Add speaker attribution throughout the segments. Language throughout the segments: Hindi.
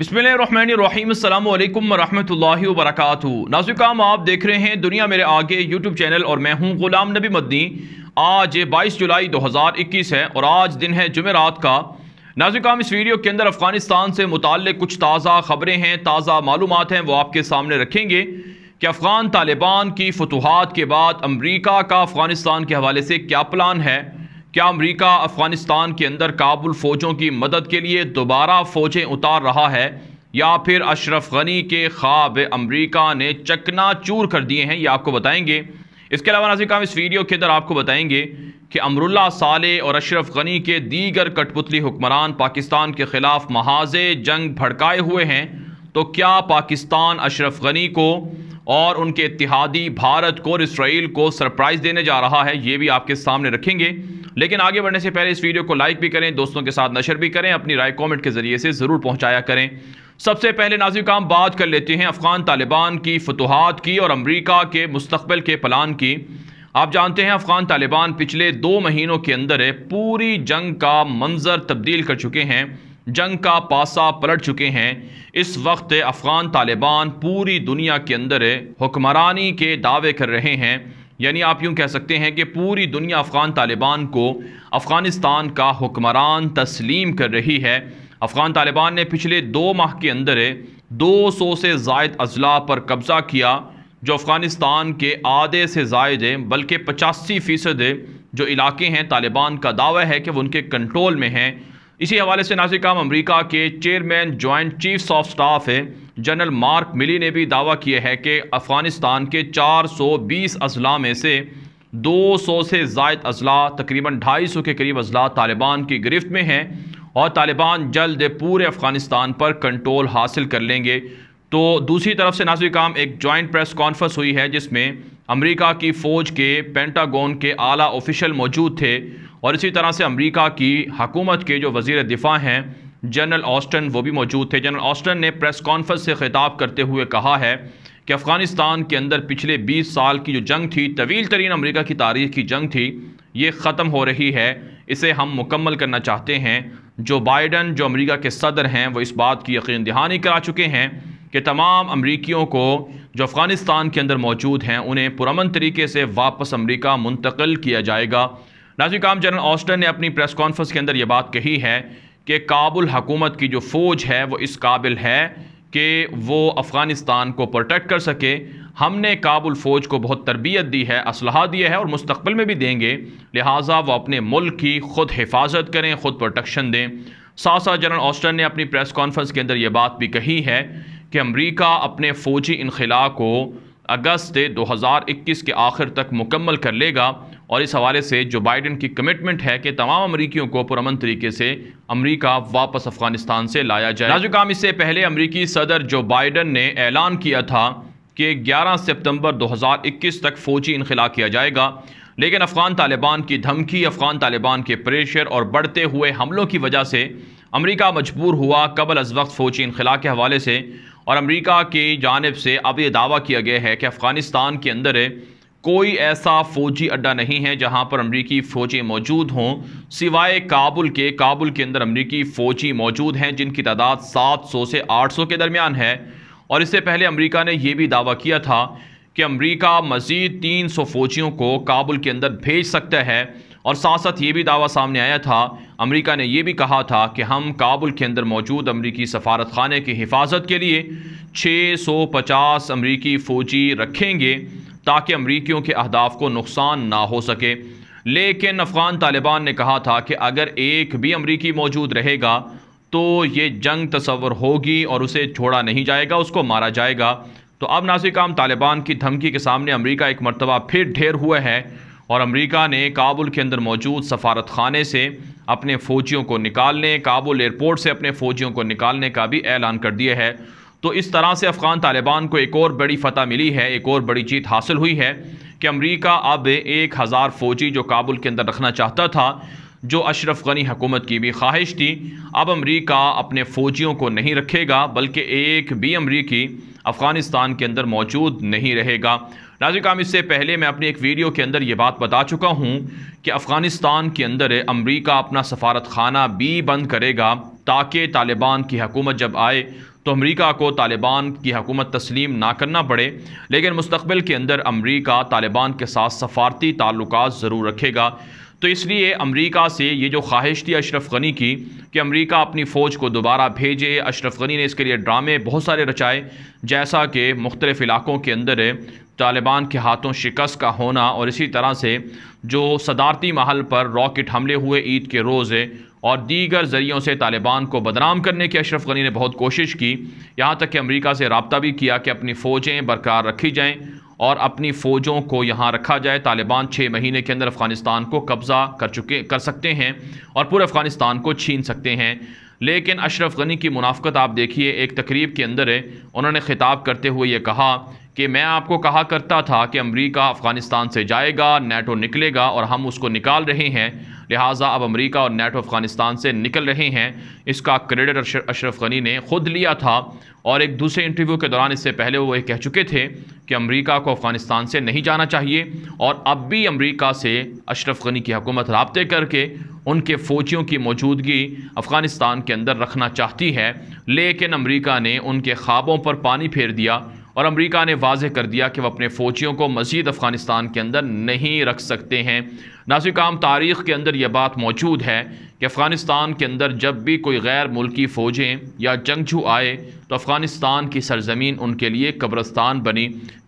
Speaker 1: बिसमीम वरहमल वरक नाजुकाम आप देख रहे हैं दुनिया मेरे आगे यूट्यूब चैनल और मैं हूं गुलाम नबी मदनी आज 22 जुलाई 2021 है और आज दिन है जुमेरात का नाजुकाम इस वीडियो के अंदर अफगानिस्तान से मुतल कुछ ताज़ा खबरें हैं ताज़ा मालूम हैं वो आपके सामने रखेंगे कि अफ़गान तालिबान की फतूहत के बाद अमरीका का अफ़गानिस्तान के हवाले से क्या प्लान है क्या अमरीका अफगानिस्तान के अंदर काबुल फ़ौजों की मदद के लिए दोबारा फ़ौजें उतार रहा है या फिर अशरफ गनी के ख्वाब अमरीका ने चकना चूर कर दिए हैं ये आपको बताएंगे इसके अलावा नाजिक हम इस वीडियो के अंदर आपको बताएंगे कि अमरुल्ला साले और अशरफ गनी के दीगर कठपुतली हुक्मरान पाकिस्तान के ख़िलाफ़ महाज जंग भड़काए हुए हैं तो क्या पाकिस्तान अशरफ गनी को और उनके इतिहादी भारत को और इसराइल को सरप्राइज़ देने जा रहा है ये भी आपके सामने रखेंगे लेकिन आगे बढ़ने से पहले इस वीडियो को लाइक भी करें दोस्तों के साथ नशर भी करें अपनी राय कॉमेंट के जरिए से ज़रूर पहुँचाया करें सबसे पहले नाजिक काम बात कर लेते हैं अफगान तालिबान की फतहत की और अमरीका के मुस्तबल के प्लान की आप जानते हैं अफगान तालिबान पिछले दो महीनों के अंदर पूरी जंग का मंजर तब्दील कर चुके हैं जंग का पासा पलट चुके हैं इस वक्त अफगान तालिबान पूरी दुनिया के अंदर हुक्मरानी के दावे कर रहे हैं यानी आप यूँ कह सकते हैं कि पूरी दुनिया अफ़गान तालिबान को अफ़गानिस्तान का हुक्मरान तस्लीम कर रही है अफ़गान तालिबान ने पिछले दो माह के अंदर दो सौ से जायद अजला पर कब्ज़ा किया जो अफ़गानिस्तान के आधे से जायद हैं बल्कि पचासी फ़ीसद जो इलाके हैं तालिबान का दावा है कि वो उनके कंट्रोल में हैं इसी हवाले से नाजिक काम अमरीका के chairman joint chiefs of staff हैं जनरल मार्क मिली ने भी दावा किया है कि अफ़गानिस्तान के 420 अजला में से 200 से जायद अजला तकरीबन 250 के करीब अजला तालिबान की गिरफ्त में हैं और तालिबान जल्द पूरे अफ़गानिस्तान पर कंट्रोल हासिल कर लेंगे तो दूसरी तरफ से नाजिक काम एक जॉइंट प्रेस कॉन्फ्रेंस हुई है जिसमें अमेरिका की फ़ौज के पेंटागोन के आला ऑफिशल मौजूद थे और इसी तरह से अमेरिका की हकूमत के जो वजीर दिफा हैं जनरल ऑस्टन वो भी मौजूद थे जनरल ऑस्टन ने प्रेस कॉन्फ्रेंस से खिताब करते हुए कहा है कि अफ़गानिस्तान के अंदर पिछले 20 साल की जो जंग थी तवील तरीन अमरीका की तारीख की जंग थी ये ख़त्म हो रही है इसे हम मुकम्मल करना चाहते हैं जो बाइडन जो अमरीका के सदर हैं वो इस बात की यकीन दहानी करा चुके हैं कि तमाम अमरीकियों को जो अफ़गानिस्तान के अंदर मौजूद हैं उन्हें पुरमन तरीके से वापस अमरीका मुंतकिल किया जाएगा नाजी काम जनरल ऑस्टन ने अपनी प्रेस कॉन्फ्रेंस के अंदर ये बात कही है कि काबुल हकूमत की जो फ़ौज है वो इस काबिल है कि वो अफ़गानिस्तान को प्रोटेक्ट कर सके हमने काबुल फ़ौज को बहुत तरबियत दी है असलाह दिए है और मुस्तबिल में भी देंगे लिहाजा वो अपने मुल्क की ख़ुद हिफाजत करें ख़ुद प्रोटेक्शन दें साथ साथ जनरल ऑस्टन ने अपनी प्रेस कॉन्फ्रेंस के अंदर ये बात भी कही है कि अमरीका अपने फ़ौजी इनखला को अगस्त 2021 के आखिर तक मुकम्मल कर लेगा और इस हवाले से जो बाइडन की कमिटमेंट है कि तमाम अमरीकियों को पुरमन तरीके से अमरीका वापस अफगानिस्तान से लाया जाए नाजु काम इससे पहले अमरीकी सदर जो बाइडन ने ऐलान किया था कि 11 सितंबर 2021 तक फ़ौजी इनखला किया जाएगा लेकिन अफ़गान तालिबान की धमकी अफ़गान तालिबान के प्रेशर और बढ़ते हुए हमलों की वजह से अमरीका मजबूर हुआ कबल अज वक्त फ़ौजी इनखला के हवाले से और अमेरिका की जानब से अब ये दावा किया गया है कि अफ़गानिस्तान के अंदर कोई ऐसा फ़ौजी अड्डा नहीं है जहां पर अमरीकी फ़ौजी मौजूद हों सिवाय काबुल के काबुल के अंदर अमरीकी फ़ौजी मौजूद हैं जिनकी तादाद 700 से 800 के दरमियान है और इससे पहले अमरीका ने यह भी दावा किया था कि अमरीका मज़ीद 300 फ़ौजियों को काबुल के अंदर भेज सकता है और साथ साथ ये भी दावा सामने आया था अमेरिका ने यह भी कहा था कि हम काबुल के अंदर मौजूद अमरीकी सफारत खाने की हिफाजत के लिए 650 अमरीकी फ़ौजी रखेंगे ताकि अमरीकियों के अहदाफ को नुकसान ना हो सके लेकिन अफ़गान तालिबान ने कहा था कि अगर एक भी अमरीकी मौजूद रहेगा तो ये जंग तस्वर होगी और उसे छोड़ा नहीं जाएगा उसको मारा जाएगा तो अब नासिकाम तालिबान की धमकी के सामने अमरीका एक मरतबा फिर ढेर हुए है और अमरीका ने काबुल के अंदर मौजूद सफारत खाने से अपने फ़ौजियों को निकालने काबुल एयरपोर्ट से अपने फ़ौजियों को निकालने का भी ऐलान कर दिया है तो इस तरह से अफ़गान तालिबान को एक और बड़ी फतह मिली है एक और बड़ी जीत हासिल हुई है कि अमरीका अब एक हज़ार फ़ौजी जो काबुल के अंदर रखना चाहता था जो अशरफ गनी हुकूमत की भी ख्वाहिश थी अब अमरीका अपने फ़ौजियों को नहीं रखेगा बल्कि एक भी अमरीकी अफ़गानिस्तान के अंदर मौजूद नहीं रहेगा नाजिक काम इससे पहले मैं अपनी एक वीडियो के अंदर ये बात बता चुका हूँ कि अफ़गानिस्तान के अंदर अमरीका अपना सफारत खाना भी बंद करेगा ताकि तालिबान की हकूमत जब आए तो अमरीका को तालिबान की हकूमत तस्लीम ना करना पड़े लेकिन मुस्तबिल के अंदर अमरीका तालिबान के साथ सफारती ताल्लुक ज़रूर रखेगा तो इसलिए अमेरिका से ये जो ख्वाहिश थी अशरफ गनी की कि अमेरिका अपनी फ़ौज को दोबारा भेजे अशरफ गनी ने इसके लिए ड्रामे बहुत सारे रचाए जैसा कि मुख्तलिफ़ इलाकों के अंदर तालिबान के हाथों शिकस्त का होना और इसी तरह से जो सदारती महल पर रॉकेट हमले हुए ईद के रोज़ और दीगर ज़रियों से तालिबान को बदनाम करने की अशरफ गनी ने बहुत कोशिश की यहाँ तक कि अमरीका से रबता भी किया कि अपनी फ़ौजें बरकरार रखी जाएँ और अपनी फ़ौजों को यहाँ रखा जाए तालिबान छः महीने के अंदर अफ़गानिस्तान को कब्ज़ा कर चुके कर सकते हैं और पूरे अफ़गानिस्तान को छीन सकते हैं लेकिन अशरफ गनी की मुनाफ़त आप देखिए एक तकरीब के अंदर है उन्होंने ख़िताब करते हुए ये कहा कि मैं आपको कहा करता था कि अमरीका अफ़गानिस्तान से जाएगा नेटो निकलेगा और हम उसको निकाल रहे हैं लिहाजा अब अमरीका और नेटो अफगानिस्तान से निकल रहे हैं इसका क्रेडिट अशरफ गनी ने खुद लिया था और एक दूसरे इंटरव्यू के दौरान इससे पहले वो ये कह चुके थे कि अमरीका को अफगानिस्तान से नहीं जाना चाहिए और अब भी अमरीका से अशरफ गनी की हुकूमत रबते करके उनके फ़ौजियों की मौजूदगी अफ़गानिस्तान के अंदर रखना चाहती है लेकिन अमरीका ने उनके ख्वाबों पर पानी फेर दिया और अमरीका ने वाजह कर दिया कि वह अपने फ़ौजियों को मज़ीद अफ़गानिस्तान के अंदर नहीं रख सकते हैं नासिक आम तारीख़ के अंदर यह बात मौजूद है कि अफ़गानिस्तान के अंदर जब भी कोई गैर मुल्की फ़ौजें या जंगजू आए तो अफ़गानिस्तान की सरजमीन उनके लिए कब्रस्तान बनी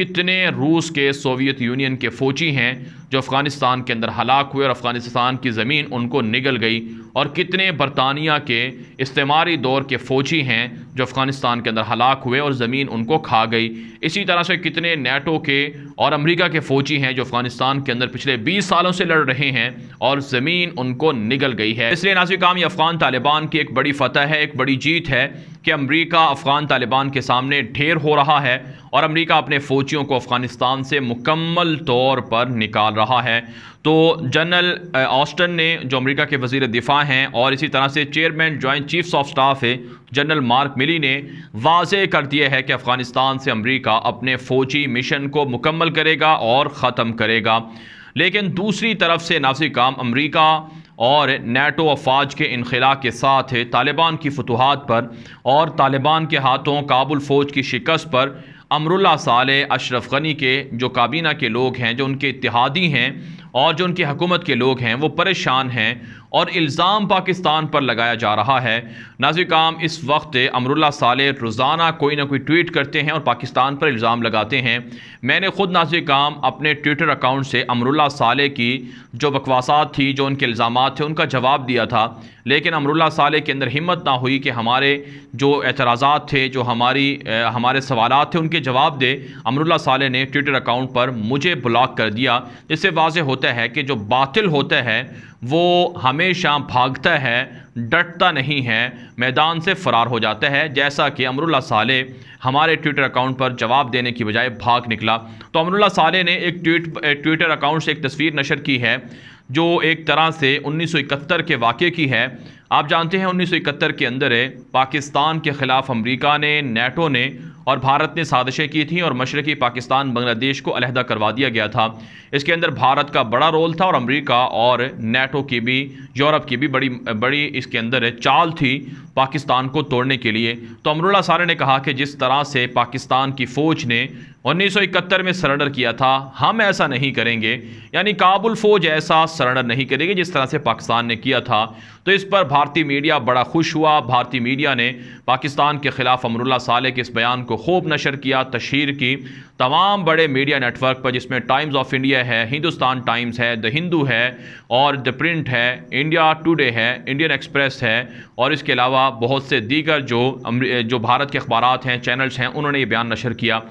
Speaker 1: कितने रूस के सोवियत यूनियन के फ़ौजी हैं जो अफ़गानिस्तान के अंदर हलाक हुए और अफ़गानिस्तान की ज़मीन उनको निगल गई और कितने बरतानिया के इस्तेमारी दौर के फ़ौजी हैं जो अफ़गानिस्तान के अंदर हलाक हुए और ज़मीन उनको खा गई इसी तरह से कितने नेटो के और अमेरिका के फ़ौजी हैं जो अफ़गानिस्तान के अंदर पिछले 20 सालों से लड़ रहे हैं और ज़मीन उनको निगल गई है इसलिए नाजी काम यह अफ़गान तालिबान की एक बड़ी फ़तह है एक बड़ी जीत है कि अमरीका अफ़गान तालिबान के सामने ढेर हो रहा है और अमरीका अपने फ़ौजियों को अफ़गानिस्तान से मुकम्मल तौर पर निकाल रहा है तो जनरल ऑस्टन ने जो अमरीका के वजीर दिफा शाह हैं और इसी तरह से chairman joint chiefs of staff है जनरल मार्क मिली ने वाज कर दिया है कि अफ़गानिस्तान से अमरीका अपने फ़ौजी मिशन को मुकम्मल करेगा और ख़त्म करेगा लेकिन दूसरी तरफ से नाफसी काम अमरीका और नेटो अफवाज के इनखिला के साथ है तालिबान की फतूहत पर और तालिबान के हाथों काबुल फ़ौज की शिकस्त पर अमरुल्ला साल अशरफ गनी के जो काबीना के लोग हैं जो उनके इतिहादी हैं और जो उनकी हकूमत के लोग हैं वो परेशान हैं और इल्ज़ाम पाकिस्तान पर लगाया जा रहा है नाजिर काम इस वक्त अमरुल्ला साले रोज़ाना कोई ना कोई ट्वीट करते हैं और पाकिस्तान पर इल्ज़ाम लगाते हैं मैंने ख़ुद नाजिर काम अपने ट्विटर अकाउंट से अमरुल्ला साले की जो बकवासात थी जो उनके इल्ज़ाम थे उनका जवाब दिया था लेकिन अमरुल्ला साले के अंदर हिम्मत ना हुई कि हमारे जो एतराज़ थे जो हमारी हमारे सवाल थे उनके जवाब दे अमरुल्ला साले ने ट्विटर अकाउंट पर मुझे ब्लॉक कर दिया जिससे वाज होता है कि जो बातिल होता है वो हमेशा भागता है डटता नहीं है मैदान से फ़रार हो जाता है जैसा कि अमरुल्ला साले हमारे ट्विटर अकाउंट पर जवाब देने की बजाय भाग निकला तो अमरुल्ला साले ने एक ट्वीट ट्विटर अकाउंट से एक तस्वीर नशर की है जो एक तरह से 1971 के वाक़े की है आप जानते हैं 1971 के अंदर पाकिस्तान के ख़िलाफ़ अमरीका ने नेटो ने और भारत ने साजिशें की थी और मशरकी पाकिस्तान बांग्लादेश को अलहदा करवा दिया गया था इसके अंदर भारत का बड़ा रोल था और अमरीका और नेटो की भी यूरोप की भी बड़ी बड़ी इसके अंदर चाल थी पाकिस्तान को तोड़ने के लिए तो अमरुल्ला सारे ने कहा कि जिस तरह से पाकिस्तान की फ़ौज ने 1971 में सरेंडर किया था हम ऐसा नहीं करेंगे यानी काबुल फ़ौज ऐसा सरेंडर नहीं करेगी जिस तरह से पाकिस्तान ने किया था तो इस पर भारतीय मीडिया बड़ा खुश हुआ भारतीय मीडिया ने पाकिस्तान के ख़िलाफ़ अमरुल्ला साले के इस बयान को खूब नशर किया तशहर की तमाम बड़े मीडिया नेटवर्क पर जिसमें टाइम्स ऑफ इंडिया है हिंदुस्तान टाइम्स है द हिंदू है और द प्रिंट है इंडिया टूडे है इंडियन एक्सप्रेस है और इसके अलावा अलावा बहुत से दीगर जो जो भारत के अखबार हैं चैनल्स हैं उन्होंने ये बयान नशर किया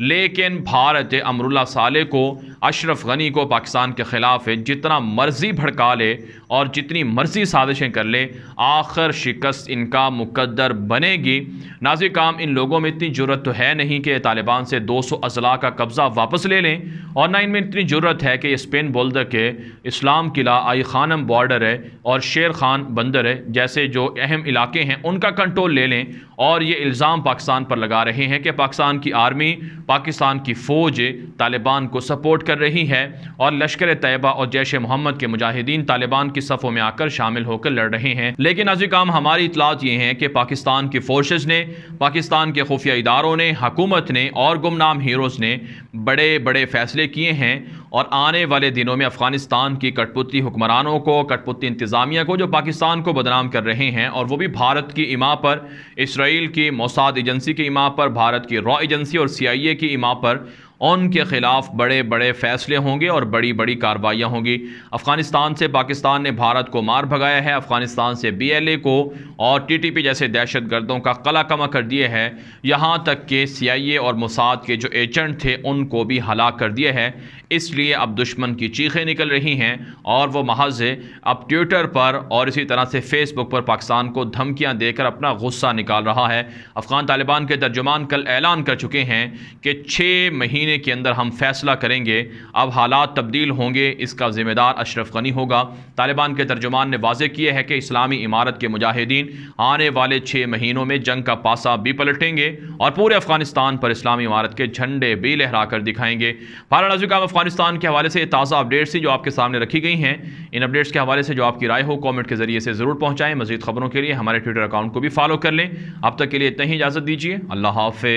Speaker 1: लेकिन भारत अमरुल्ला साले को अशरफ गनी को पाकिस्तान के ख़िलाफ़ जितना मर्ज़ी भड़का ले और जितनी मर्ज़ी साजिशें कर ले आखिर शिकस्त इनका मुकदर बनेगी नाजिक काम इन लोगों में इतनी ज़रूरत तो है नहीं कि तालिबान से दो सौ अजला का कब्ज़ा वापस ले लें और ना इनमें इतनी ज़रूरत है कि स्पेन बोल्दर के इस्लाम किला आई खानम बॉर्डर है और शेर खान बंदर है जैसे जो अहम इलाके हैं उनका कंट्रोल ले लें और ये इल्ज़ाम पाकिस्तान पर लगा रहे हैं कि पाकिस्तान की आर्मी पाकिस्तान की फ़ौज तालिबान को सपोर्ट कर रही है और लश्कर तयबा और जैश मोहम्मद के मुजाहिदीन तालिबान की सफ़ों में आकर शामिल होकर लड़ रहे हैं लेकिन अजी काम हमारी इतलात ये हैं कि पाकिस्तान की फोर्सेज ने पाकिस्तान के खुफिया इदारों ने हकूमत ने और गुमनाम हीरोज़ ने बड़े बड़े फैसले किए हैं और आने वाले दिनों में अफगानिस्तान की कठपुतली हुक्मरानों को कठपुतली इंतज़ामिया को जो पाकिस्तान को बदनाम कर रहे हैं और वो भी भारत की इमा पर इसराइल की मौसाद एजेंसी की इमा पर भारत की रॉ एजेंसी और सी आई ए की इमा पर उनके ख़िलाफ़ बड़े बड़े फ़ैसले होंगे और बड़ी बड़ी कार्रवाइयाँ होंगी अफ़गानिस्तान से पाकिस्तान ने भारत को मार भगाया है अफ़गानिस्तान से बी एल ए को और टी टी पी जैसे दहशत गर्दों का कला कमा कर दिए है यहाँ तक कि सी आई ए और मुसाद के जो एजेंट थे उनको भी हलाक कर दिए है इसलिए अब दुश्मन की चीखें निकल रही हैं और वो महज अब ट्विटर पर और इसी तरह से फेसबुक पर पाकिस्तान को धमकियाँ देकर अपना गुस्सा निकाल रहा है अफ़गान तालिबान के तर्जुमान कल ऐलान कर चुके हैं कि छः महीने महीने के अंदर हम फैसला करेंगे अब हालात तब्दील होंगे इसका ज़िम्मेदार अशरफ गनी होगा तालिबान के तर्जुमान ने वाजे किया है कि इस्लामी इमारत के मुजाहिदीन आने वाले छः महीनों में जंग का पासा भी पलटेंगे और पूरे अफगानिस्तान पर इस्लामी इमारत के झंडे भी लहरा कर दिखाएंगे भारत नाजुक अफगानिस्तान के हवाले से ताज़ा अपडेट्स ही जो आपके सामने रखी गई हैं इन अपडेट्स के हवाले से जो आपकी राय हो कॉमेंट के जरिए से ज़रूर पहुँचाएँ मजीद खबरों के लिए हमारे ट्विटर अकाउंट को भी फॉलो कर लें अब तक के लिए इतना ही इजाज़त दीजिए अल्लाह हाफ